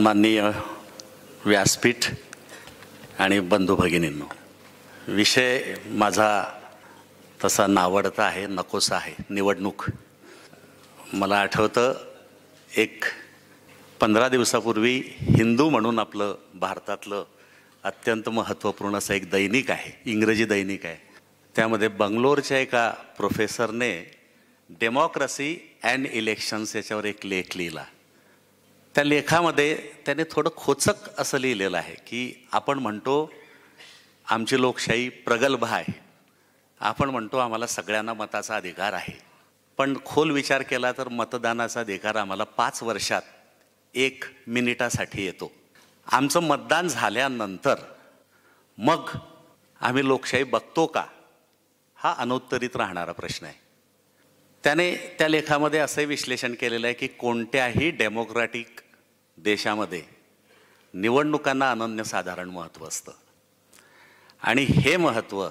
सन्माननीय व्यासपीठ आणि बंधू भगिनींनो विषय माझा तसा नावडता आहे नकोसा आहे निवडणूक मला आठवतं एक पंधरा दिवसापूर्वी हिंदू म्हणून आपलं भारतातलं अत्यंत महत्त्वपूर्ण असं एक दैनिक आहे इंग्रजी दैनिक आहे त्यामध्ये बंगलोरच्या एका प्रोफेसरने डेमोक्रेसी अँड इलेक्शन्स याच्यावर एक लेख लिहिला त्या लेखामध्ये त्याने थोडं खोचक असं लिहिलेलं आहे की आपण म्हणतो आमची लोकशाही प्रगल्भ आहे आपण म्हणतो आम्हाला सगळ्यांना मताचा अधिकार आहे पण खोल विचार केला तर मतदानाचा अधिकार आम्हाला पाच वर्षात एक मिनिटासाठी येतो आमचं मतदान झाल्यानंतर मग आम्ही लोकशाही बघतो का हा अनुत्तरित राहणारा प्रश्न आहे त्याने त्या लेखामध्ये असंही विश्लेषण केलेलं आहे की कोणत्याही डेमोक्रॅटिक देशामध्ये निवडणुकांना अनन्यसाधारण महत्त्व असतं आणि हे महत्त्व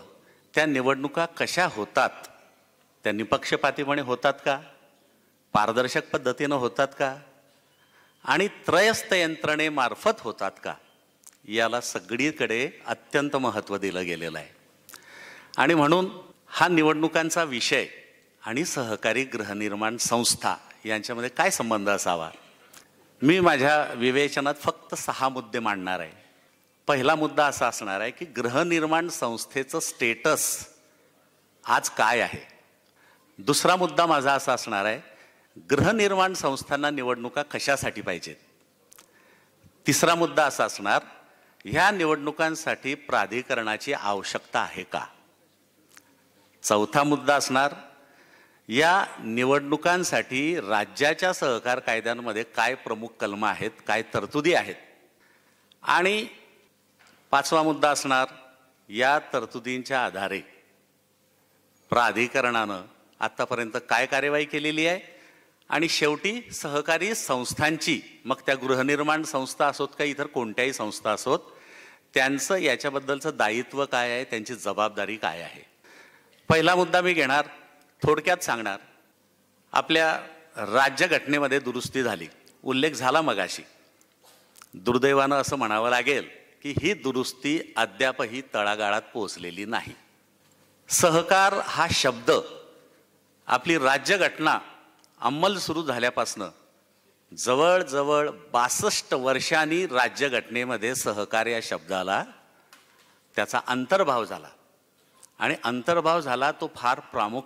त्या निवडणुका कशा होतात त्या निपक्षपातीपणे होतात का पारदर्शक पद्धतीनं होतात का आणि त्रयस्थ यंत्रणेमार्फत होतात का याला सगळीकडे अत्यंत महत्त्व दिलं गेलेलं आहे आणि म्हणून हा निवडणुकांचा विषय आणि सहकारी गृहनिर्माण संस्था यांच्यामध्ये काय संबंध असावा मी माझ्या विवेचनात फक्त सहा मुद्दे मांडणार आहे पहिला मुद्दा असा असणार आहे की गृहनिर्माण संस्थेचं स्टेटस आज काय आहे दुसरा मुद्दा माझा असा असणार आहे गृहनिर्माण संस्थांना निवडणुका कशासाठी पाहिजेत तिसरा मुद्दा असा असणार ह्या निवडणुकांसाठी प्राधिकरणाची आवश्यकता आहे का चौथा मुद्दा असणार या निवडणुकांसाठी राज्याच्या सहकार कायद्यांमध्ये काय प्रमुख कलम आहेत काय तरतुदी आहेत आणि पाचवा मुद्दा असणार या तरतुदींच्या आधारे प्राधिकरणानं आत्तापर्यंत काय कार्यवाही केलेली आहे आणि शेवटी सहकारी संस्थांची मग त्या गृहनिर्माण संस्था असोत का इतर कोणत्याही संस्था असोत त्यांचं याच्याबद्दलचं दायित्व काय आहे त्यांची जबाबदारी काय आहे पहिला मुद्दा मी घेणार थोडक्यात सांगणार आपल्या राज्यघटनेमध्ये दुरुस्ती झाली उल्लेख झाला मगाशी दुर्दैवानं असं म्हणावं लागेल की ही दुरुस्ती अद्यापही तळागाळात पोहोचलेली नाही सहकार हा शब्द आपली राज्यघटना अंमल सुरू झाल्यापासनं जवळजवळ बासष्ट वर्षांनी राज्यघटनेमध्ये सहकार या शब्दाला त्याचा अंतर्भाव झाला आणि अंतर्भाव झाला तो फार प्रामुख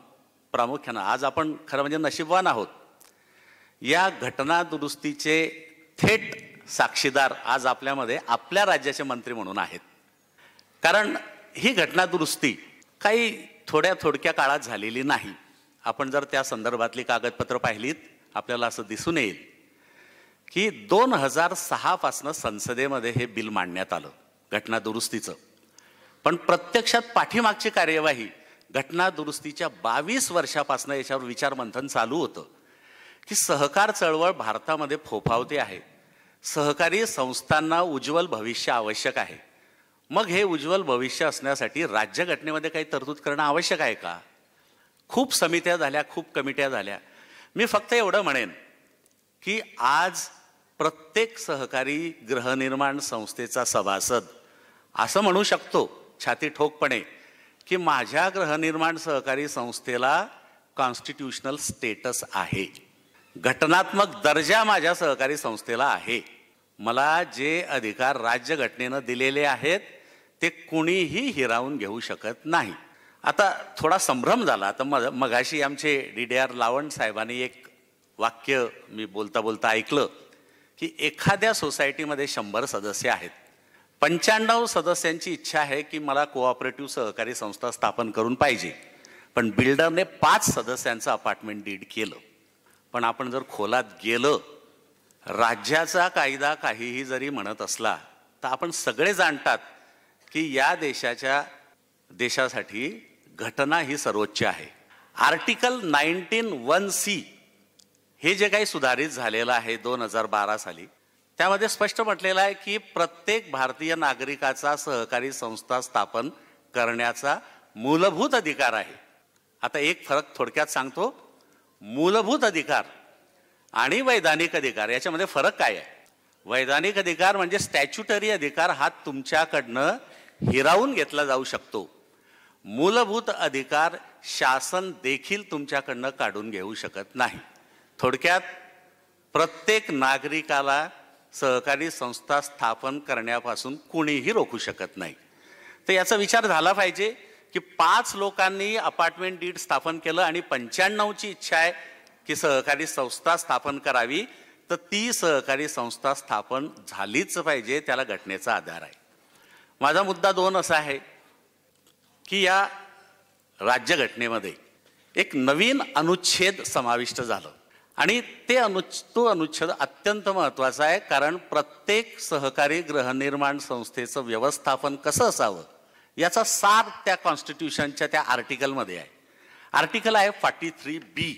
प्रामुख्यानं आज आपण खरं म्हणजे नशीबवान आहोत या घटना दुरुस्तीचे थेट साक्षीदार आज आपल्यामध्ये आपल्या राज्याचे मंत्री म्हणून आहेत कारण ही घटना दुरुस्ती काही थोड्या थोडक्या काळात झालेली नाही आपण जर त्या संदर्भातली कागदपत्र पाहिलीत आपल्याला असं दिसून येईल की दोन हजार सहापासनं संसदेमध्ये हे बिल मांडण्यात आलं घटना दुरुस्तीचं पण प्रत्यक्षात पाठीमागची कार्यवाही घटना दुरुस्तीच्या बावीस वर्षापासून याच्यावर विचारमंथन चालू होतं की सहकार चळवळ भारतामध्ये फोफावते आहे सहकारी संस्थांना उज्ज्वल भविष्य आवश्यक आहे मग हे उज्ज्वल भविष्य असण्यासाठी राज्यघटनेमध्ये काही तरतूद करणं आवश्यक आहे का खूप समित्या झाल्या खूप कमिट्या झाल्या मी फक्त एवढं म्हणेन की आज प्रत्येक सहकारी गृहनिर्माण संस्थेचा सभासद असं म्हणू शकतो छाती ठोकपणे की माझ्या गृहनिर्माण सहकारी संस्थेला कॉन्स्टिट्युशनल स्टेटस आहे घटनात्मक दर्जा माझ्या सहकारी संस्थेला आहे मला जे अधिकार राज्यघटनेनं दिलेले आहेत ते कुणीही हिरावून घेऊ शकत नाही आता थोडा संभ्रम झाला तर मग मगाशी आमचे डी डी आर लावण साहेबांनी एक वाक्य मी बोलता बोलता ऐकलं की एखाद्या सोसायटीमध्ये शंभर सदस्य आहेत पंच्याण्णव सदस्यांची इच्छा आहे की मला कोऑपरेटिव्ह सहकारी संस्था स्थापन करून पाहिजे पण बिल्डरने पाच सदस्यांचं अपार्टमेंट डीड केलं पण आपण जर खोलात गेलं राज्याचा कायदा काहीही जरी म्हणत असला तर आपण सगळे जाणतात की या देशाच्या देशासाठी घटना ही सर्वोच्च आहे आर्टिकल नाईन्टीन वन सी हे जे काही सुधारित झालेलं आहे दोन हजार बारा साली त्यामध्ये स्पष्ट म्हटलेलं आहे की प्रत्येक भारतीय नागरिकाचा सहकारी संस्था स्थापन करण्याचा मूलभूत अधिकार आहे आता एक फरक थोडक्यात सांगतो मूलभूत अधिकार आणि वैधानिक अधिकार याच्यामध्ये फरक काय आहे वैधानिक अधिकार म्हणजे स्टॅच्युटरी अधिकार हा तुमच्याकडनं हिरावून घेतला जाऊ शकतो मूलभूत अधिकार शासन देखील तुमच्याकडनं काढून घेऊ शकत नाही थोडक्यात प्रत्येक नागरिकाला सहकारी संस्था स्थापन करण्यापासून कुणीही रोखू शकत नाही तर याचा विचार झाला पाहिजे की पाच लोकांनी अपार्टमेंट डीड स्थापन केलं आणि पंच्याण्णवची इच्छा आहे की सहकारी संस्था स्थापन करावी तर ती सहकारी संस्था स्थापन झालीच पाहिजे त्याला घटनेचा आधार आहे माझा मुद्दा दोन असा आहे की या राज्यघटनेमध्ये एक नवीन अनुच्छेद समाविष्ट झालं आणि ते अनुच्छ तो अनुच्छेद अत्यंत महत्त्वाचा आहे कारण प्रत्येक सहकारी गृहनिर्माण संस्थेचं व्यवस्थापन कसं असावं याचा सार त्या कॉन्स्टिट्यूशनच्या त्या आर्टिकलमध्ये आहे आर्टिकल आहे फॉर्टी थ्री बी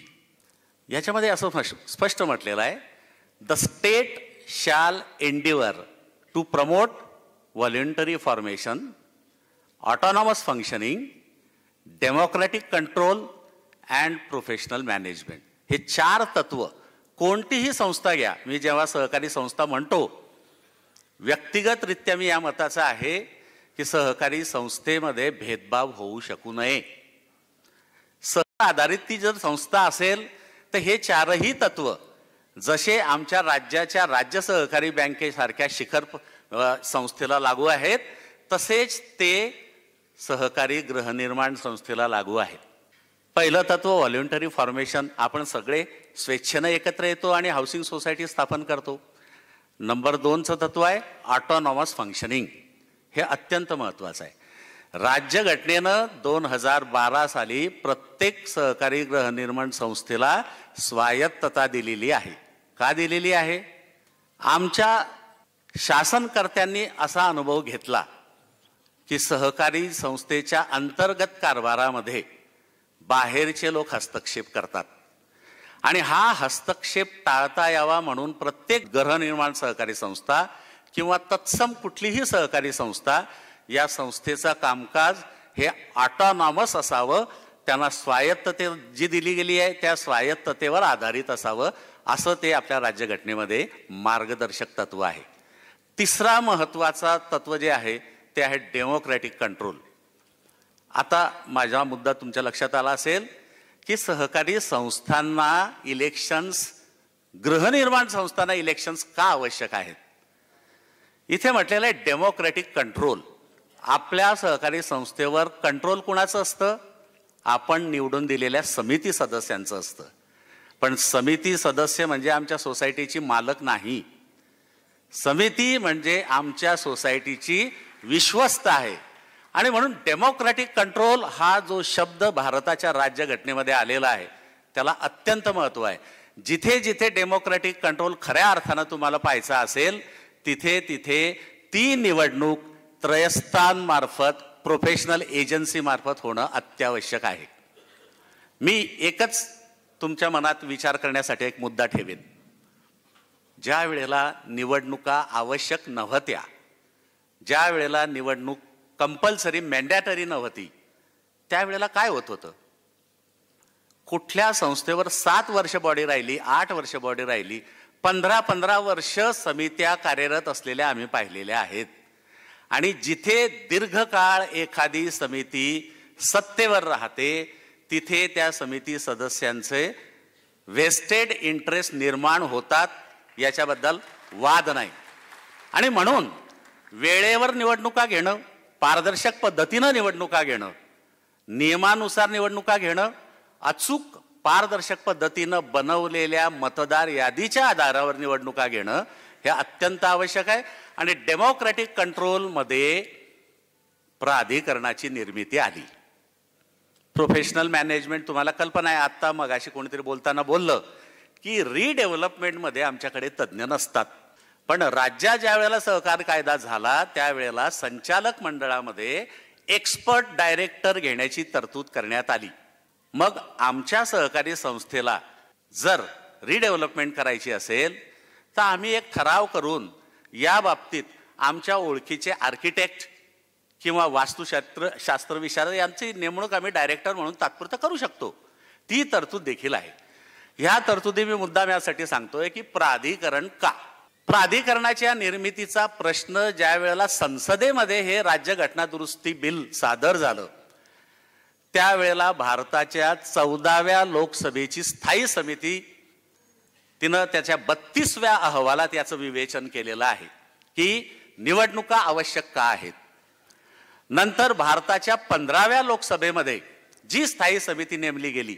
याच्यामध्ये असं स्पष्ट म्हटलेलं आहे the state shall endeavour to promote voluntary formation autonomous functioning democratic control and professional management हे चार तत्व कोणतीही संस्था घ्या मी जेव्हा सहकारी संस्था म्हणतो व्यक्तिगतरित्या मी या मताचा आहे की सहकारी संस्थेमध्ये भेदभाव होऊ शकू नये सह आधारित ती जर संस्था असेल तर हे चारही तत्व जसे आमच्या राज्याच्या राज्य सहकारी बँकेसारख्या शिखर संस्थेला लागू आहेत तसेच ते सहकारी गृहनिर्माण संस्थेला लागू आहेत पहिलं तत्व व्हॉलेंटरी फॉर्मेशन आपण सगळे स्वेच्छेनं एकत्र येतो आणि हाऊसिंग सोसायटी स्थापन करतो नंबर दोनचं तत्व आहे ऑटोनॉमस फंक्शनिंग हे अत्यंत महत्त्वाचं आहे राज्यघटनेनं दोन हजार बारा साली प्रत्येक सहकारी गृहनिर्माण संस्थेला स्वायत्तता दिलेली आहे का दिलेली आहे आमच्या शासनकर्त्यांनी असा अनुभव घेतला की सहकारी संस्थेच्या अंतर्गत कारभारामध्ये बाहेरचे लोक हस्तक्षेप करतात आणि हा हस्तक्षेप टाळता यावा म्हणून प्रत्येक गृहनिर्माण सहकारी संस्था किंवा तत्सम कुठलीही सहकारी संस्था या संस्थेचा कामकाज हे ऑटॉनॉमस असावं त्यांना स्वायत्तते जी दिली गेली आहे त्या स्वायत्ततेवर आधारित असावं असं ते आपल्या राज्यघटनेमध्ये मार्गदर्शक तत्व आहे तिसरा महत्त्वाचा तत्व जे आहे ते आहे डेमोक्रॅटिक कंट्रोल आता माझा मुद्दा तुमच्या लक्षात आला असेल की सहकारी संस्थांना इलेक्शन्स गृहनिर्माण संस्थांना इलेक्शन्स का आवश्यक आहेत इथे म्हटलेलं आहे डेमोक्रॅटिक कंट्रोल आपल्या सहकारी संस्थेवर कंट्रोल कुणाचं असतं आपण निवडून दिलेल्या समिती सदस्यांचं असतं पण समिती सदस्य म्हणजे आमच्या सोसायटीची मालक नाही समिती म्हणजे आमच्या सोसायटीची विश्वस्त आहे आणि म्हणून डेमोक्रॅटिक कंट्रोल हा जो शब्द भारताच्या राज्यघटनेमध्ये आलेला आहे त्याला अत्यंत महत्त्व आहे जिथे जिथे डेमोक्रॅटिक कंट्रोल खऱ्या अर्थानं तुम्हाला पाहायचा असेल तिथे तिथे ती निवडणूक त्रयस्थांमार्फत प्रोफेशनल एजन्सीमार्फत होणं अत्यावश्यक आहे मी एकच तुमच्या मनात विचार करण्यासाठी एक मुद्दा ठेवेन ज्या वेळेला निवडणुका आवश्यक नव्हत्या ज्या वेळेला निवडणूक कंपल्सरी मॅन्डॅटरी नव्हती त्यावेळेला काय होत होतं कुठल्या संस्थेवर सात वर्ष बॉडी राहिली आठ वर्ष बॉडी राहिली पंधरा पंधरा वर्ष समित्या कार्यरत असलेल्या आम्ही पाहिलेल्या आहेत आणि जिथे दीर्घकाळ एखादी समिती सत्तेवर राहते तिथे त्या समिती सदस्यांचे वेस्टेड इंटरेस्ट निर्माण होतात याच्याबद्दल वाद नाही आणि म्हणून वेळेवर निवडणुका घेणं पारदर्शक पद्धतीनं निवडणुका घेणं नियमानुसार निवडणुका घेणं अचूक पारदर्शक पद्धतीनं बनवलेल्या मतदार यादीच्या आधारावर निवडणुका घेणं हे अत्यंत आवश्यक आहे आणि डेमोक्रॅटिक कंट्रोलमध्ये प्राधिकरणाची निर्मिती आली प्रोफेशनल मॅनेजमेंट तुम्हाला कल्पना आहे आत्ता मग अशी कोणीतरी बोलताना बोललं की रिडेव्हलपमेंटमध्ये आमच्याकडे तज्ज्ञ नसतात पण राज्यात ज्या वेळेला सहकार कायदा झाला त्यावेळेला संचालक मंडळामध्ये एक्सपर्ट डायरेक्टर घेण्याची तरतूद करण्यात आली मग आमच्या सहकारी संस्थेला जर रिडेव्हलपमेंट करायची असेल तर आम्ही एक ठराव करून या बाबतीत आमच्या ओळखीचे आर्किटेक्ट किंवा वास्तुशास्त्र शास्त्रविशार यांची नेमणूक आम्ही डायरेक्टर म्हणून तात्पुरतं करू शकतो ती तरतूद देखील आहे ह्या तरतुदी मी मुद्दाम यासाठी सांगतोय की प्राधिकरण का प्राधिकरणाच्या निर्मितीचा प्रश्न ज्या वेळेला संसदेमध्ये हे राज्य दुरुस्ती बिल सादर झालं त्यावेळेला भारताच्या चौदाव्या लोकसभेची स्थायी समिती तिनं त्याच्या बत्तीसव्या अहवालात याचं विवेचन केलेलं आहे की निवडणुका आवश्यक का आहेत नंतर भारताच्या पंधराव्या लोकसभेमध्ये जी स्थायी समिती नेमली गेली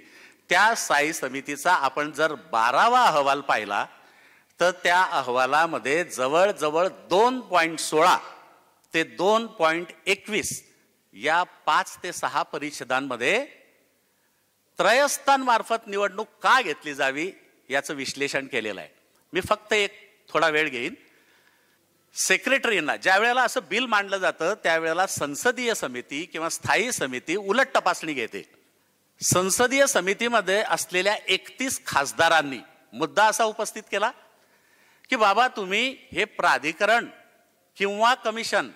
त्या स्थायी समितीचा आपण जर बारावा अहवाल पाहिला तर त्या अहवालामध्ये जवळजवळ दोन पॉईंट सोळा ते दोन पॉईंट एकवीस या पाच ते सहा परिषदांमध्ये त्रयस्थांमार्फत निवडणूक का घेतली जावी याचं विश्लेषण केलेलं आहे मी फक्त एक थोडा वेळ घेईन सेक्रेटरींना ज्या वेळेला असं बिल मांडलं जातं त्यावेळेला संसदीय समिती किंवा स्थायी समिती उलट तपासणी घेते संसदीय समितीमध्ये असलेल्या एकतीस खासदारांनी मुद्दा असा उपस्थित केला की बाबा तुम्ही हे प्राधिकरण किंवा कमिशन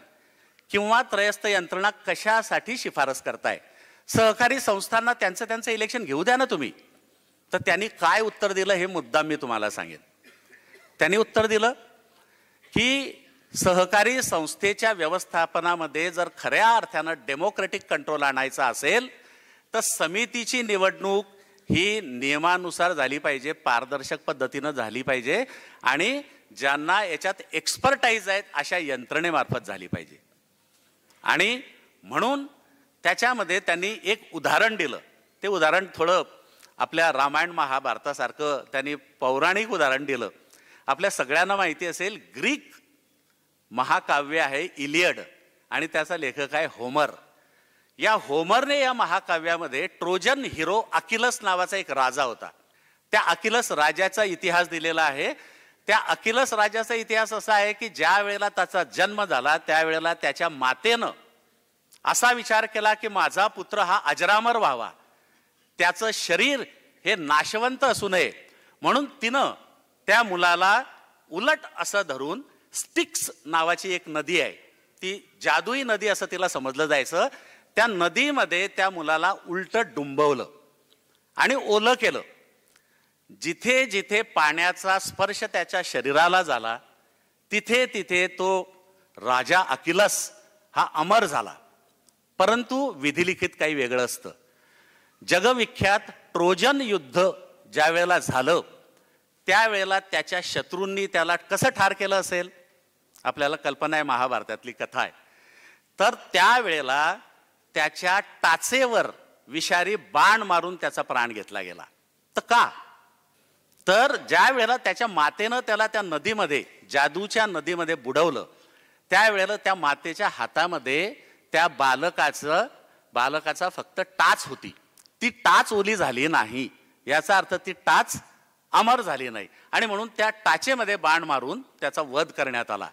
किंवा त्रयस्थ यंत्रणा कशासाठी शिफारस करताय सहकारी संस्थांना त्यांचं त्यांचं इलेक्शन घेऊ द्या ना तुम्ही तर त्यांनी काय उत्तर दिलं हे मुद्दा मी तुम्हाला सांगेन त्यांनी उत्तर दिलं की सहकारी संस्थेच्या व्यवस्थापनामध्ये जर खऱ्या अर्थानं डेमोक्रेटिक कंट्रोल आणायचा असेल तर समितीची निवडणूक ही नियमानुसार झाली पाहिजे पारदर्शक पद्धतीनं झाली पाहिजे आणि ज्यांना याच्यात एक्सपर्टाईज आहेत अशा यंत्रणेमार्फत झाली पाहिजे आणि म्हणून त्याच्यामध्ये त्यांनी एक उदाहरण दिलं ते उदाहरण थोडं आपल्या रामायण महाभारतासारखं त्यांनी पौराणिक उदाहरण दिलं आपल्या सगळ्यांना माहिती असेल ग्रीक महाकाव्य आहे इलियड आणि त्याचा लेखक आहे होमर या होमरने या महाकाव्यामध्ये ट्रोजन हिरो अकिलस नावाचा एक राजा होता त्या अकिलस राजाचा इतिहास दिलेला आहे त्या अकिलस राजाचा इतिहास असा आहे की ज्या वेळेला त्याचा जन्म झाला त्यावेळेला त्याच्या मातेनं असा विचार केला की माझा पुत्र हा अजरामर व्हावा त्याचं शरीर हे नाशवंत असू नये म्हणून तिनं त्या मुलाला उलट असं धरून स्टिक्स नावाची एक नदी आहे ती जादुई नदी असं तिला समजलं जायचं त्या नदीमध्ये त्या मुलाला उलट डुंबवलं आणि ओलं केलं जिथे जिथे पाण्याचा स्पर्श त्याच्या शरीराला झाला तिथे तिथे तो राजा अकिलस हा अमर झाला परंतु विधिलिखित काही वेगळं असतं जगविख्यात ट्रोजन युद्ध ज्या वेळेला झालं त्यावेळेला त्याच्या शत्रूंनी त्याला कसं ठार केलं असेल आपल्याला कल्पना आहे महाभारतातली कथा आहे तर त्यावेळेला त्याच्या टाचेवर विषारी बाण मारून त्याचा प्राण घेतला गेला तर का तर ज्या वेळेला त्याच्या मातेनं त्याला त्या नदीमध्ये जादूच्या नदीमध्ये बुडवलं त्यावेळेला त्या मातेच्या हातामध्ये त्या बालकाचं बालकाचा फक्त टाच होती ती टाच ओली झाली नाही याचा अर्थ ती टाच अमर झाली नाही आणि म्हणून त्या टाचेमध्ये बाण मारून त्याचा वध करण्यात आला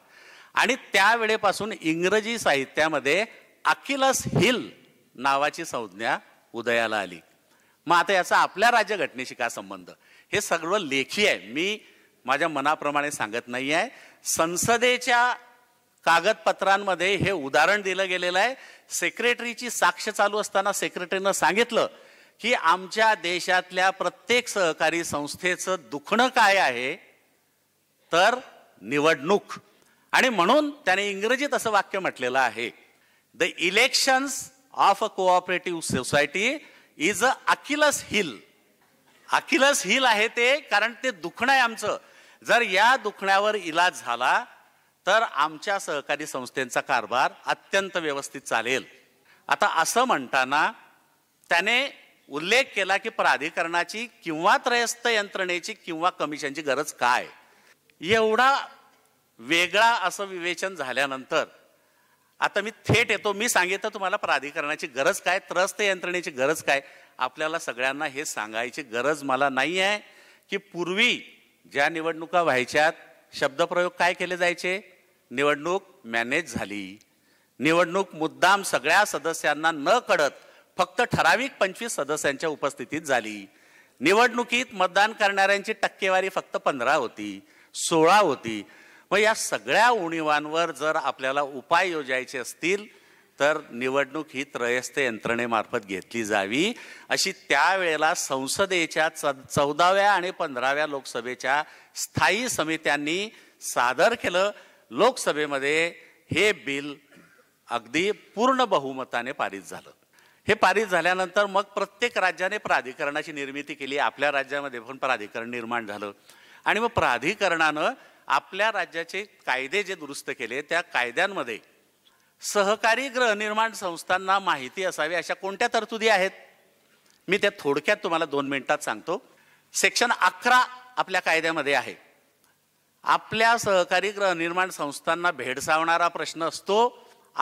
आणि त्यावेळेपासून इंग्रजी साहित्यामध्ये अकिलस हिल नावाची संज्ञा उदयाला आली मग आता याचा आपल्या राज्यघटनेशी काय संबंध हे सगळं लेखी आहे मी माझ्या मनाप्रमाणे सांगत नाही आहे संसदेच्या कागदपत्रांमध्ये हे उदाहरण दिलं गेलेलं आहे सेक्रेटरीची साक्ष चालू असताना सेक्रेटरीनं सांगितलं की आमच्या देशातल्या प्रत्येक सहकारी संस्थेचं दुखणं काय आहे तर निवडणूक आणि म्हणून त्याने इंग्रजीत असं वाक्य म्हटलेलं आहे the elections of a cooperative society is a Achilles heel Achilles heel आहे ते कारण ते दुखणं आहे आमचं जर या दुखण्यावर इलाज झाला तर आमच्या सहकारी संस्थेचा कारभार अत्यंत व्यवस्थित चालेल आता असं म्हणताना त्याने उल्लेख केला की प्राधिकरणाची किंवा त्रयस्थ यंत्रणेची किंवा कमिशनची गरज काय एवढा वेगळा असं विवेचन झाल्यानंतर आता मी थेट येतो मी सांगितलं तुम्हाला प्राधिकरणाची गरज काय त्रस्त यंत्रणेची गरज काय आपल्याला सगळ्यांना हे सांगायची गरज मला नाही आहे की पूर्वी ज्या निवडणुका व्हायच्यात शब्दप्रयोग काय केले जायचे निवडणूक मॅनेज झाली निवडणूक मुद्दाम सगळ्या सदस्यांना न कळत फक्त ठराविक पंचवीस सदस्यांच्या उपस्थितीत झाली निवडणुकीत मतदान करणाऱ्यांची टक्केवारी फक्त पंधरा होती सोळा होती मग या सगळ्या उणीवांवर जर आपल्याला उपाय योजायचे असतील तर निवडणूक ही त्रयस्थ यंत्रणेमार्फत घेतली जावी अशी त्यावेळेला संसदेच्या च चौदाव्या आणि पंधराव्या लोकसभेच्या स्थायी समित्यांनी सादर केलं लोकसभेमध्ये हे बिल अगदी पूर्ण बहुमताने पारित झालं हे पारित झाल्यानंतर मग प्रत्येक राज्याने प्राधिकरणाची निर्मिती केली आपल्या राज्यामध्ये पण प्राधिकरण निर्माण झालं आणि मग प्राधिकरणानं आपल्या राज्याचे कायदे जे दुरुस्त केले त्या कायद्यांमध्ये सहकारी गृहनिर्माण संस्थांना माहिती असावी अशा कोणत्या तरतुदी आहेत मी त्या थोडक्यात तुम्हाला दोन मिनिटात सांगतो सेक्शन अकरा आपल्या कायद्यामध्ये आहे आपल्या सहकारी गृहनिर्माण संस्थांना भेडसावणारा प्रश्न असतो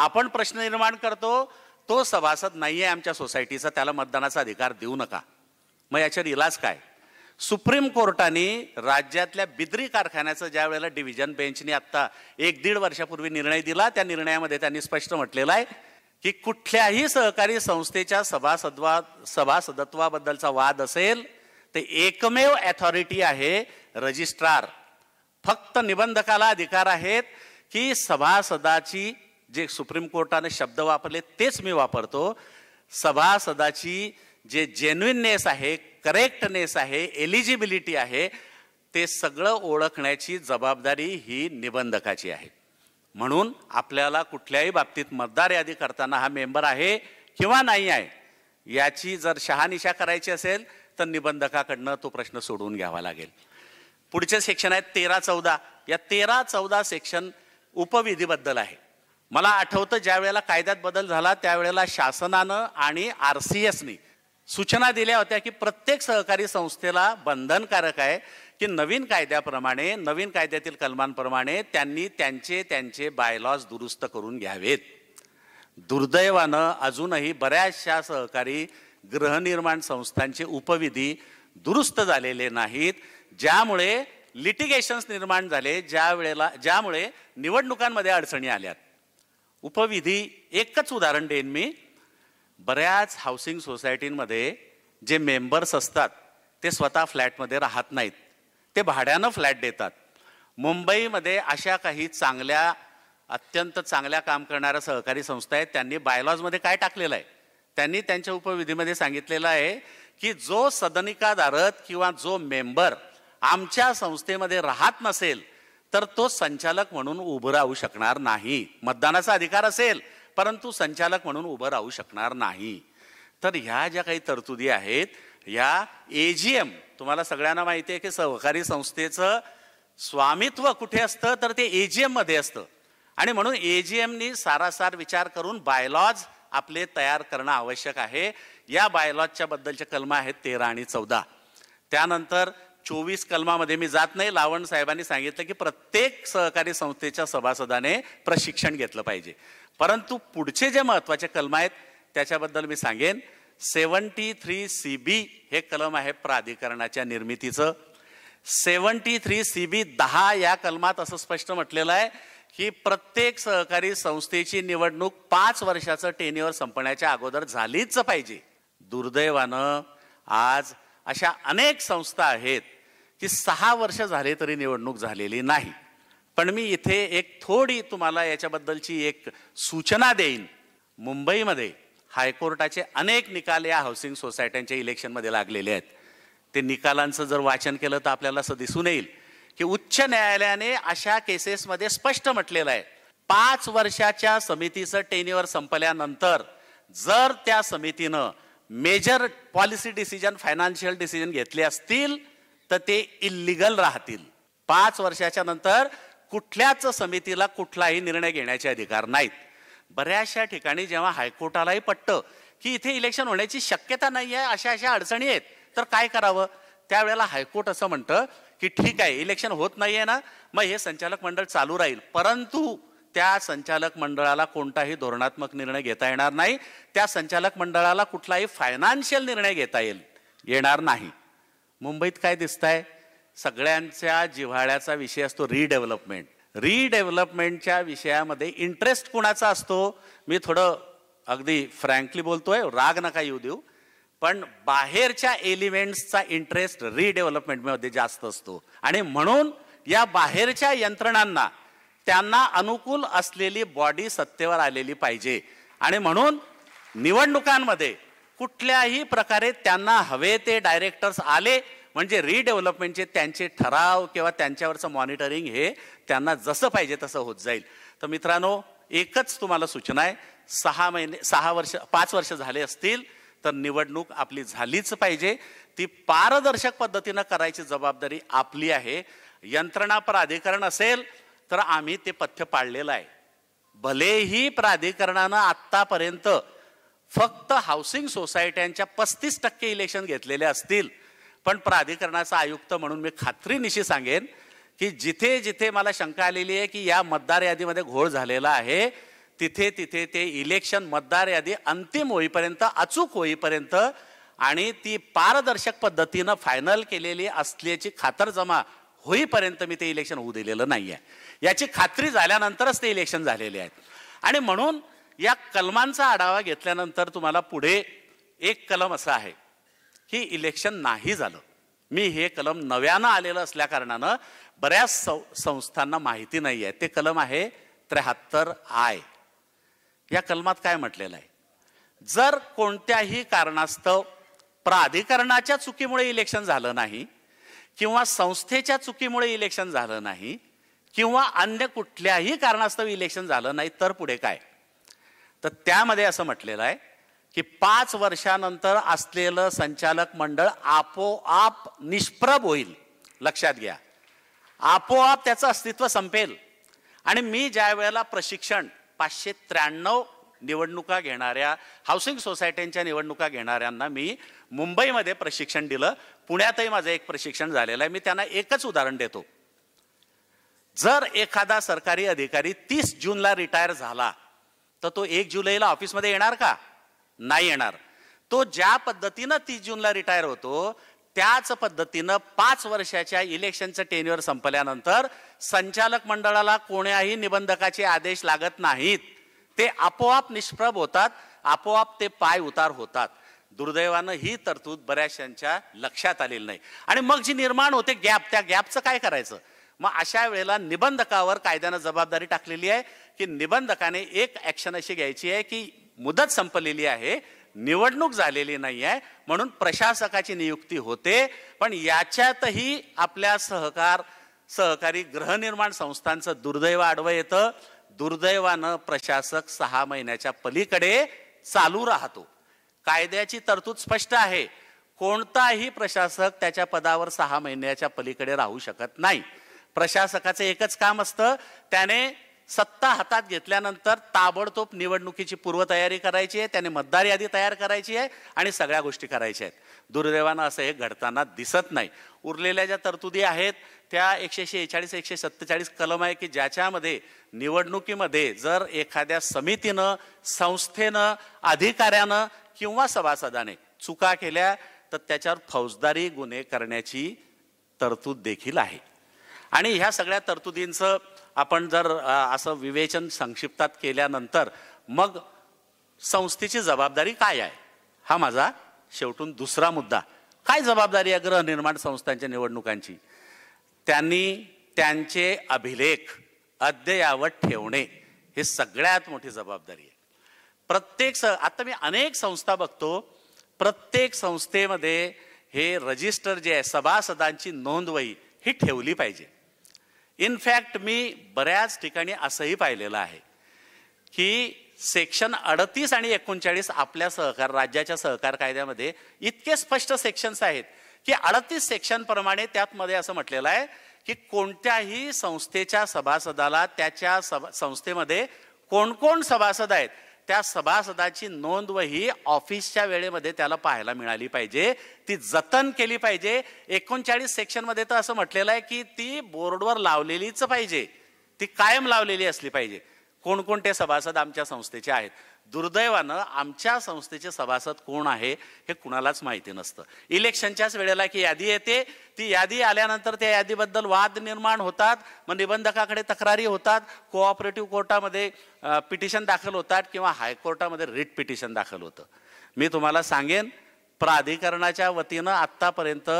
आपण प्रश्न निर्माण करतो तो सभासद नाही आहे आमच्या सोसायटीचा त्याला मतदानाचा अधिकार देऊ नका मग याच्यावर इलाज काय सुप्रीम कोर्टाने राज्यातल्या बिद्री कारखान्याचं ज्या वेळेला डिव्हिजन बेंचने आत्ता एक दीड वर्षापूर्वी निर्णय दिला त्या निर्णयामध्ये त्यांनी स्पष्ट म्हटलेलं आहे की कुठल्याही सहकारी संस्थेच्या सभासदवा सभासदत्वाबद्दलचा वाद असेल ते एकमेव अथॉरिटी आहे रजिस्ट्रार फक्त निबंधकाला अधिकार आहेत की सभासदाची जे सुप्रीम कोर्टाने शब्द वापरले तेच मी वापरतो सभासदाची जे जेन्युननेस आहे करेक्टनेस आहे एलिजिबिलिटी आहे ते सगळं ओळखण्याची जबाबदारी ही निबंधकाची आहे म्हणून आपल्याला कुठल्याही बाबतीत मतदार यादी करताना हा मेंबर आहे किंवा नाही आहे याची जर शहानिशा करायची असेल तर निबंधकाकडनं तो प्रश्न सोडवून घ्यावा लागेल पुढचे सेक्शन आहेत तेरा चौदा या तेरा चौदा सेक्शन उपविधीबद्दल आहे मला आठवतं ज्या वेळेला कायद्यात बदल झाला त्यावेळेला शासनानं आणि आर सी एसनी सूचना दिल्या होत्या की प्रत्येक सहकारी संस्थेला बंधनकारक आहे की नवीन कायद्याप्रमाणे नवीन कायद्यातील कलमांप्रमाणे त्यांनी त्यांचे त्यांचे बायलॉज दुरुस्त करून घ्यावेत दुर्दैवानं अजूनही बऱ्याचशा सहकारी गृहनिर्माण संस्थांचे उपविधी दुरुस्त झालेले नाहीत ज्यामुळे लिटिगेशन्स निर्माण झाले ज्या वेळेला ज्यामुळे निवडणुकांमध्ये अडचणी आल्यात उपविधी एकच उदाहरण देईन मी बऱ्याच हाऊसिंग सोसायटींमध्ये जे मेंबर्स असतात ते स्वतः फ्लॅटमध्ये राहत नाहीत ते भाड्यानं फ्लॅट देतात मुंबईमध्ये अशा काही चांगल्या अत्यंत चांगल्या काम करणाऱ्या सहकारी संस्था आहेत त्यांनी बायलॉजमध्ये काय टाकलेलं आहे त्यांनी त्यांच्या उपविधीमध्ये सांगितलेलं आहे की जो सदनिकादारत किंवा जो मेंबर आमच्या संस्थेमध्ये राहत नसेल तर तो संचालक म्हणून उभं राहू शकणार नाही मतदानाचा अधिकार असेल परंतु संचालक म्हणून उभं राहू शकणार नाही तर ह्या ज्या काही तरतुदी आहेत ह्या ए जी एम तुम्हाला सगळ्यांना माहिती आहे की सहकारी संस्थेचं स्वामित्व कुठे असतं तर ते ए जी एममध्ये असतं आणि म्हणून ए जी एमनी सारासार विचार करून बायलॉज आपले तयार करणं आवश्यक आहे या बायलॉजच्या बद्दलचे कलम आहेत तेरा आणि चौदा त्यानंतर चोवीस कलमामध्ये मी जात नाही लावण साहेबांनी सांगितलं की प्रत्येक सहकारी संस्थेच्या सभासदाने प्रशिक्षण घेतलं पाहिजे परंतु पुढचे जे महत्त्वाचे कलम आहेत त्याच्याबद्दल मी सांगेन सेवन्टी थ्री सी बी हे कलम आहे प्राधिकरणाच्या निर्मितीचं सेवन्टी थ्री सी बी दहा या कलमात असं स्पष्ट म्हटलेलं आहे की प्रत्येक सहकारी संस्थेची निवडणूक पाच वर्षाचं टेनिवर संपण्याच्या अगोदर झालीच पाहिजे दुर्दैवानं आज अशा अनेक संस्था आहेत की सहा वर्ष झाले तरी निवडणूक झालेली नाही पण मी इथे एक थोडी तुम्हाला याच्याबद्दलची एक सूचना देईन मुंबईमध्ये हायकोर्टाचे अनेक निकाल या हाऊसिंग सोसायट्यांच्या इलेक्शनमध्ये लागलेले आहेत ते निकालांचं जर वाचन केलं तर आपल्याला असं दिसून येईल की उच्च न्यायालयाने अशा केसेसमध्ये स्पष्ट म्हटलेलं आहे पाच वर्षाच्या समितीचं टेनिवर संपल्यानंतर जर त्या समितीनं major policy decision financial decision घेतले असतील तर ते इलिगल राहतील पाच वर्षाच्या नंतर कुठल्याच समितीला कुठलाही निर्णय घेण्याचे अधिकार नाहीत बऱ्याचशा ठिकाणी जेव्हा हायकोर्टालाही पटतं की इथे इलेक्शन होण्याची शक्यता नाही आहे अशा अशा अडचणी आहेत तर काय करावं त्यावेळेला हायकोर्ट असं म्हणतं की ठीक आहे इलेक्शन होत नाही आहे ना मग हे संचालक मंडळ चालू राहील परंतु त्या संचालक मंडळाला कोणताही धोरणात्मक निर्णय घेता येणार नाही त्या संचालक मंडळाला कुठलाही फायनान्शियल निर्णय घेता येईल येणार नाही मुंबईत काय आहे सगळ्यांच्या जिव्हाळ्याचा विषय असतो रिडेव्हलपमेंट रिडेव्हलपमेंटच्या विषयामध्ये इंटरेस्ट कुणाचा असतो मी थोडं अगदी फ्रँकली बोलतोय राग नका येऊ देऊ पण बाहेरच्या एलिमेंट्सचा इंटरेस्ट रिडेव्हलपमेंटमध्ये जास्त असतो आणि म्हणून या बाहेरच्या यंत्रणांना त्यांना अनुकूल असलेली बॉडी सत्तेवर आलेली पाहिजे आणि म्हणून निवडणुकांमध्ये कुठल्याही प्रकारे त्यांना हवे ते डायरेक्टर्स आले म्हणजे रिडेव्हलपमेंटचे त्यांचे ठराव किंवा त्यांच्यावरचं मॉनिटरिंग हे त्यांना जसं पाहिजे तसं होत जाईल तर मित्रांनो एकच तुम्हाला सूचना आहे सहा महिने सहा वर्ष पाच वर्ष झाले असतील तर निवडणूक आपली झालीच पाहिजे ती पारदर्शक पद्धतीनं करायची जबाबदारी आपली आहे यंत्रणा प्राधिकरण असेल तर आम्ही ते पथ्य पाळलेलं आहे भलेही प्राधिकरणानं आत्तापर्यंत फक्त हाऊसिंग सोसायट्यांच्या पस्तीस टक्के इलेक्शन घेतलेले असतील पण प्राधिकरणाचा आयुक्त म्हणून मी खात्रीनिशी सांगेन की जिथे जिथे मला शंका आलेली आहे की या मतदार यादीमध्ये घोळ झालेला आहे तिथे तिथे ते इलेक्शन मतदार यादी अंतिम होईपर्यंत अचूक होईपर्यंत आणि ती पारदर्शक पद्धतीनं फायनल केलेली असल्याची खातरजमा होईपर्यंत मी ते इलेक्शन होऊ दिलेलं नाही आहे याची खात्री झाल्यानंतरच ते इलेक्शन झालेले आहेत आणि म्हणून या कलमांचा आढावा घेतल्यानंतर तुम्हाला पुढे एक कलम असा आहे की इलेक्शन नाही झालं मी हे कलम नव्यानं आलेलं असल्या कारणानं बऱ्याच संस्थांना माहिती नाही आहे ते कलम आहे त्र्याहत्तर आय या कलमात काय म्हटलेलं आहे जर कोणत्याही कारणास्तव प्राधिकरणाच्या चुकीमुळे इलेक्शन झालं नाही किंवा संस्थेच्या चुकीमुळे इलेक्शन झालं नाही किंवा अन्य कुठल्याही कारणास्तव इलेक्शन झालं नाही तर पुढे काय तर त्यामध्ये असं म्हटलेलं आहे की पाच वर्षानंतर असलेलं संचालक मंडळ आपोआप निष्प्रभ होईल लक्षात घ्या आपोआप त्याचं अस्तित्व संपेल आणि मी ज्या वेळेला प्रशिक्षण पाचशे त्र्याण्णव निवडणुका घेणाऱ्या हाऊसिंग सोसायटींच्या निवडणुका घेणाऱ्यांना मी मुंबईमध्ये प्रशिक्षण दिलं पुण्यातही माझं एक प्रशिक्षण झालेलं आहे मी त्यांना एकच उदाहरण देतो जर एखादा सरकारी अधिकारी तीस जूनला रिटायर झाला तर तो एक जुलैला ऑफिसमध्ये येणार का नाही येणार तो ज्या पद्धतीनं तीस जूनला रिटायर होतो त्याच पद्धतीनं पाच वर्षाच्या इलेक्शनचं टेन्युअर संपल्यानंतर संचालक मंडळाला कोण्याही निबंधकाचे आदेश लागत नाहीत ते आपोआप निष्प्रभ होतात आपोआप ते पाय उतार होतात दुर्दैवानं ही तरतूद बऱ्याचशांच्या लक्षात आलेली नाही आणि मग जी निर्माण होते गॅप त्या गॅपचं काय करायचं मग अशा वेळेला निबंधकावर कायद्यानं जबाबदारी टाकलेली आहे की निबंधकाने एक ॲक्शन अशी घ्यायची आहे की मुदत संपलेली आहे निवडणूक झालेली नाही आहे म्हणून प्रशासकाची नियुक्ती होते पण याच्यातही आपल्या सहकार सहकारी गृहनिर्माण संस्थांचं दुर्दैव आडवं येतं दुर्दैवानं प्रशासक सहा महिन्याच्या पलीकडे चालू राहतो कायद्याची तरतूद स्पष्ट आहे कोणताही प्रशासक त्याच्या पदावर सहा महिन्याच्या पलीकडे राहू शकत नाही प्रशासकाचं एकच काम असतं त्याने सत्ता हातात घेतल्यानंतर ताबडतोब निवडणुकीची पूर्वतयारी करायची आहे त्याने मतदार यादी तयार करायची आहे आणि सगळ्या गोष्टी करायच्या आहेत दुर्दैवानं असं हे घडताना दिसत नाही उरलेल्या ज्या तरतुदी आहेत त्या एकशे शेहेचाळीस एकशे सत्तेचाळीस कलम आहे की ज्याच्यामध्ये निवडणुकीमध्ये जर एखाद्या समितीनं संस्थेनं अधिकाऱ्यानं किंवा सभासदाने चुका केल्या तर त्याच्यावर फौजदारी गुन्हे करण्याची तरतूद देखील आहे आणि ह्या सगळ्या तरतुदींचं आपण जर असं विवेचन संक्षिप्तात केल्यानंतर मग संस्थेची जबाबदारी काय आहे हा माझा शेवटून दुसरा मुद्दा काय जबाबदारी आहे गृहनिर्माण संस्थांच्या निवडणुकांची त्यांनी त्यांचे अभिलेख अद्ययावत ठेवणे हे सगळ्यात मोठी जबाबदारी आहे प्रत्येक स आता मी अनेक संस्था बघतो प्रत्येक संस्थेमध्ये हे रजिस्टर जे आहे सभासदांची नोंदवही ही ठेवली पाहिजे इनफॅक्ट मी बऱ्याच ठिकाणी असंही पाहिलेलं आहे की सेक्शन अडतीस आणि एकोणचाळीस आपल्या सहकार राज्याच्या सहकार कायद्यामध्ये इतके स्पष्ट सेक्शन्स आहेत की अडतीस सेक्शनप्रमाणे मध्ये असं म्हटलेलं आहे की कोणत्याही संस्थेच्या सभासदाला त्याच्या सभा संस्थेमध्ये कोणकोण सभासद आहेत त्या सभासदाची नोंद वही ऑफिसच्या वेळेमध्ये त्याला पाहायला मिळाली पाहिजे ती जतन केली पाहिजे एकोणचाळीस सेक्शनमध्ये तर असं म्हटलेलं आहे की ती बोर्डवर लावलेलीच पाहिजे ती कायम लावलेली असली पाहिजे कोणकोणते सभासद आमच्या संस्थेचे आहेत दुर्दैवानं आमच्या संस्थेचे सभासद कोण आहे हे कुणालाच माहिती नसतं इलेक्शनच्याच वेळेला की यादी येते ती यादी आल्यानंतर त्या यादीबद्दल वाद निर्माण होतात मग निबंधकाकडे तक्रारी होतात कोऑपरेटिव्ह कोर्टामध्ये पिटिशन दाखल होतात किंवा हायकोर्टामध्ये रिट पिटिशन दाखल होतं मी तुम्हाला सांगेन प्राधिकरणाच्या वतीनं आत्तापर्यंत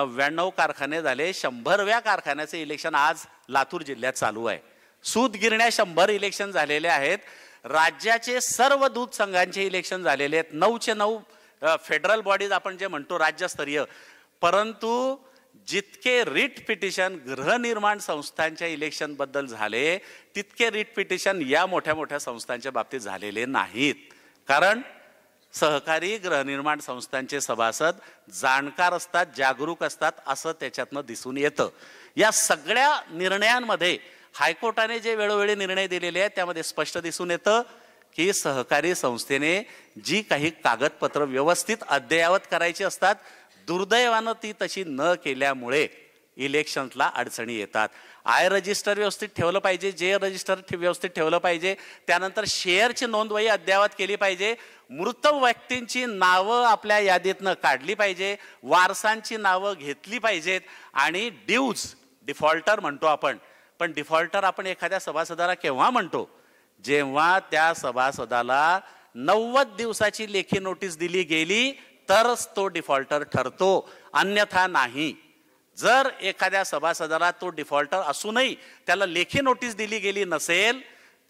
नव्याण्णव कारखाने झाले शंभरव्या कारखान्याचे इलेक्शन आज लातूर जिल्ह्यात चालू आहे सूत गिरण्या शंभर इलेक्शन झालेले आहेत राज्याचे सर्व दूध संघांचे इलेक्शन झालेले आहेत नऊचे नऊ फेडरल बॉडीज आपण जे म्हणतो राज्यस्तरीय परंतु जितके रिट पिटिशन गृहनिर्माण संस्थांच्या इलेक्शनबद्दल झाले तितके रिट पिटिशन या मोठ्या मोठ्या संस्थांच्या बाबतीत झालेले नाहीत कारण सहकारी गृहनिर्माण संस्थांचे सभासद जाणकार असतात जागरूक असतात असं त्याच्यातनं दिसून येतं या सगळ्या निर्णयांमध्ये हायकोर्टाने जे वेळोवेळी निर्णय दिलेले आहेत त्यामध्ये स्पष्ट दिसून येतं की सहकारी संस्थेने जी काही कागदपत्र व्यवस्थित अद्ययावत करायची असतात दुर्दैवानं ती तशी न केल्यामुळे इलेक्शन्सला अडचणी येतात आय रजिस्टर व्यवस्थित ठेवलं पाहिजे जे रजिस्टर व्यवस्थित ठेवलं पाहिजे त्यानंतर शेअरची नोंदवही अद्ययावत केली पाहिजे मृत व्यक्तींची नावं आपल्या यादीतनं काढली पाहिजे वारसांची नावं घेतली पाहिजेत आणि ड्यूज डिफॉल्टर म्हणतो आपण पण डिफॉल्टर आपण एखाद्या सभासदाला केव्हा म्हणतो जेव्हा त्या सभासदाला नव्वद दिवसाची लेखी नोटीस दिली गेली तरच तो डिफॉल्टर ठरतो अन्यथा नाही जर एखाद्या सभासदाला तो डिफॉल्टर असूनही त्याला लेखी नोटीस दिली गेली नसेल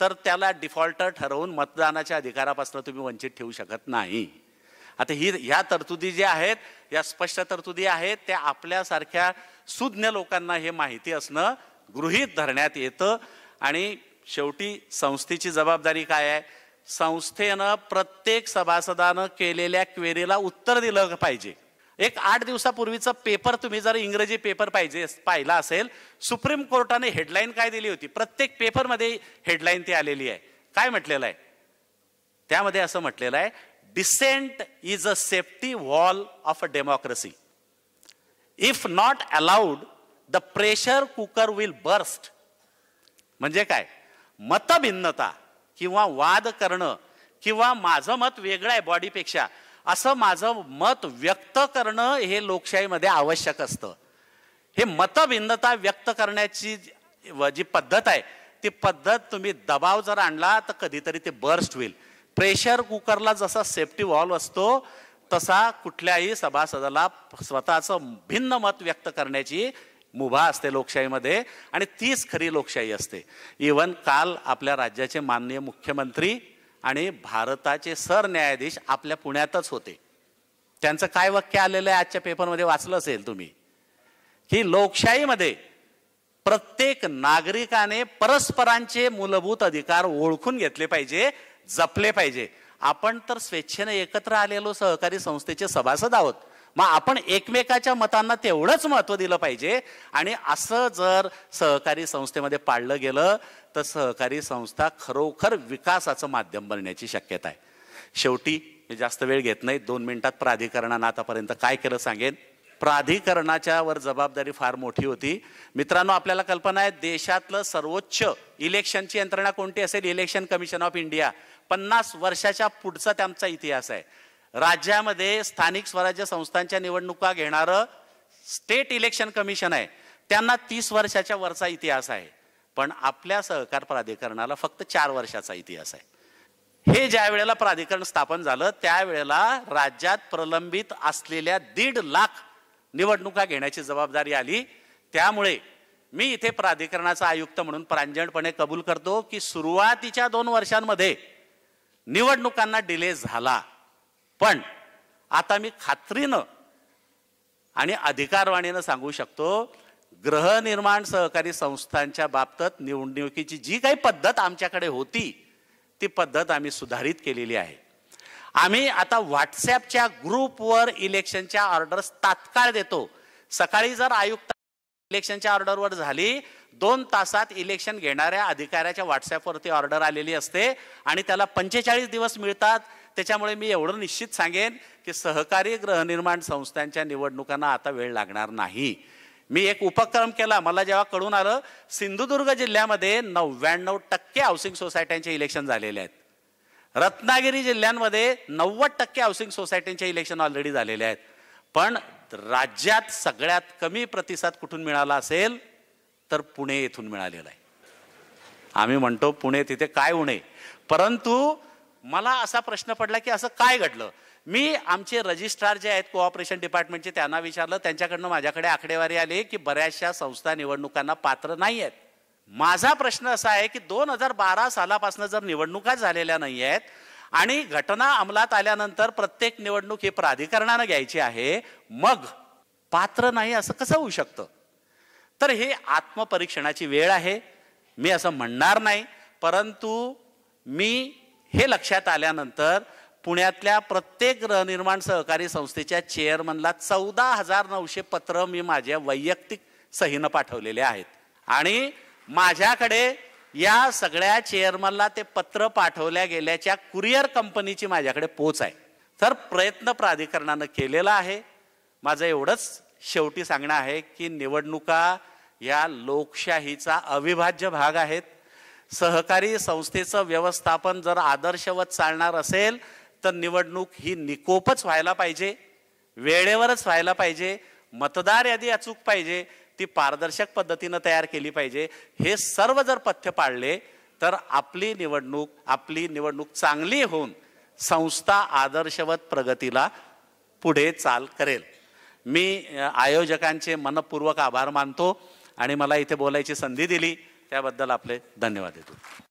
तर त्याला डिफॉल्टर ठरवून मतदानाच्या अधिकारापासून तुम्ही वंचित ठेवू शकत नाही आता ही ह्या तरतुदी ज्या आहेत या स्पष्ट तरतुदी आहेत त्या आपल्यासारख्या सुज्ञ लोकांना हे माहिती असणं गृहीत धरण्यात येतं आणि शेवटी संस्थेची जबाबदारी काय आहे संस्थेनं प्रत्येक सभासदानं केलेल्या क्वेरीला उत्तर दिलं पाहिजे एक आठ दिवसापूर्वीचा पेपर तुम्ही जर इंग्रजी पेपर पाहिजे पाहिला असेल सुप्रीम कोर्टाने हेडलाईन काय दिली होती प्रत्येक पेपरमध्ये हेडलाईन ती आलेली आहे काय म्हटलेलं आहे त्यामध्ये असं म्हटलेलं आहे dissent is a safety valve of a democracy if not allowed the pressure cooker will burst म्हणजे काय मतभिन्नता किंवा वाद करणं किंवा माझं मत वेगळं आहे बॉडीपेक्षा असं माझं मत व्यक्त करणं हे लोकशाहीमध्ये आवश्यक असतं हे मतभिन्नता व्यक्त करण्याची जी पद्धत आहे ती पद्धत तुम्ही दबाव जर आणला तर कधीतरी ते बर्स्ट होईल प्रेशर कुकरला जसा सेफ्टी वॉल्व असतो तसा कुठल्याही सभासदाला स्वतःचं भिन्न मत व्यक्त करण्याची मुभा असते लोकशाहीमध्ये आणि तीच खरी लोकशाही असते इवन काल आपल्या राज्याचे माननीय मुख्यमंत्री आणि भारताचे सरन्यायाधीश आपल्या पुण्यातच होते त्यांचं काय वाक्य आलेलं आहे आजच्या पेपरमध्ये वाचलं असेल तुम्ही की लोकशाहीमध्ये प्रत्येक नागरिकाने परस्परांचे मूलभूत अधिकार ओळखून घेतले पाहिजे जपले पाहिजे आपण तर स्वेच्छेने एकत्र आलेलो सहकारी संस्थेचे सभासद आहोत मग आपण एकमेकाच्या मतांना तेवढंच महत्त्व दिलं पाहिजे आणि असं जर सहकारी संस्थेमध्ये पाळलं गेलं तर सहकारी संस्था खरोखर विकासाचं माध्यम बनण्याची शक्यता आहे शेवटी मी जास्त वेळ घेत नाही दोन मिनिटात प्राधिकरणानं आतापर्यंत काय केलं सांगेन प्राधिकरणाच्या वर जबाबदारी फार मोठी होती मित्रांनो आपल्याला कल्पना आहे देशातलं सर्वोच्च इलेक्शनची यंत्रणा कोणती असेल इलेक्शन कमिशन ऑफ इंडिया पन्नास वर्षाच्या पुढचा त्यांचा इतिहास आहे राज्यामध्ये स्थानिक स्वराज्य संस्थांच्या निवडणुका घेणारं स्टेट इलेक्शन कमिशन आहे त्यांना तीस वर्षाच्या वरचा इतिहास आहे पण आपल्या सहकार प्राधिकरणाला फक्त चार वर्षाचा इतिहास आहे हे ज्या वेळेला प्राधिकरण स्थापन झालं त्यावेळेला राज्यात प्रलंबित असलेल्या दीड लाख निवडणुका घेण्याची जबाबदारी आली त्यामुळे मी इथे प्राधिकरणाचा आयुक्त म्हणून प्रांजणपणे कबूल करतो की सुरुवातीच्या दोन वर्षांमध्ये निवडणुकांना डिले झाला पण आता मी खात्रीनं आणि अधिकारवाणीनं सांगू शकतो गृहनिर्माण सहकारी संस्थांच्या बाबतीत निवडणुकीची जी काही पद्धत आमच्याकडे होती ती पद्धत आम्ही सुधारित केलेली आहे आम्ही आता व्हॉट्सॲपच्या ग्रुपवर इलेक्शनच्या ऑर्डर्स तात्काळ देतो सकाळी जर आयुक्त इलेक्शनच्या ऑर्डरवर झाली दोन तासात इलेक्शन घेणाऱ्या अधिकाऱ्याच्या व्हॉट्सॲपवरती ऑर्डर आलेली असते आणि त्याला पंचेचाळीस दिवस मिळतात त्याच्यामुळे मी एवढं निश्चित सांगेन की सहकारी गृहनिर्माण संस्थांच्या निवडणुकांना आता वेळ लागणार नाही मी एक उपक्रम केला मला जेव्हा कळून आलं सिंधुदुर्ग जिल्ह्यामध्ये नव्याण्णव टक्के हाऊसिंग सोसायट्यांचे इलेक्शन झालेले आहेत रत्नागिरी जिल्ह्यांमध्ये नव्वद टक्के हाऊसिंग सोसायटींचे इलेक्शन ऑलरेडी झालेले आहेत पण राज्यात सगळ्यात कमी प्रतिसाद कुठून मिळाला असेल तर पुणे येथून मिळालेला आहे आम्ही म्हणतो पुणे तिथे काय उणे परंतु मला असा प्रश्न पडला की असं काय घडलं मी आमचे रजिस्ट्रार जे आहेत कोऑपरेशन डिपार्टमेंटचे त्यांना विचारलं त्यांच्याकडनं माझ्याकडे आकडेवारी आली की बऱ्याचशा संस्था निवडणुकांना पात्र नाही आहेत माझा प्रश्न असा आहे की दोन हजार बारा सालापासून जर निवडणुका झालेल्या नाही आहेत आणि घटना अंमलात आल्यानंतर प्रत्येक निवडणूक ही प्राधिकरणानं घ्यायची आहे मग पात्र नाही असं कसं होऊ शकतं तर हे आत्मपरीक्षणाची वेळ आहे मी असं म्हणणार नाही परंतु मी हे लक्षात आल्यानंतर पुण्यातल्या प्रत्येक गृहनिर्माण सहकारी संस्थेच्या चेअरमनला चौदा हजार नऊशे पत्र मी माझ्या वैयक्तिक सहीनं पाठवलेले आहेत आणि माझ्याकडे या सगळ्या चेअरमनला ते पत्र पाठवल्या गेल्याच्या कुरिअर कंपनीची माझ्याकडे पोच आहे तर प्रयत्न प्राधिकरणानं केलेला आहे माझं एवढंच शेवटी सांगणं आहे की निवडणुका या लोकशाहीचा अविभाज्य भाग आहेत सहकारी संस्थेचं व्यवस्थापन जर आदर्शवत चालणार असेल तर निवडणूक ही निकोपच व्हायला पाहिजे वेळेवरच व्हायला पाहिजे मतदार यादी अचूक पाहिजे ती पारदर्शक पद्धतीनं तयार केली पाहिजे हे सर्व जर पथ्य पाळले तर आपली निवडणूक आपली निवडणूक चांगली होऊन संस्था आदर्शवत प्रगतीला पुढे चाल करेल मी आयोजकांचे मनपूर्वक आभार मानतो आणि मला इथे बोलायची संधी दिली त्याबद्दल आपले धन्यवाद देतो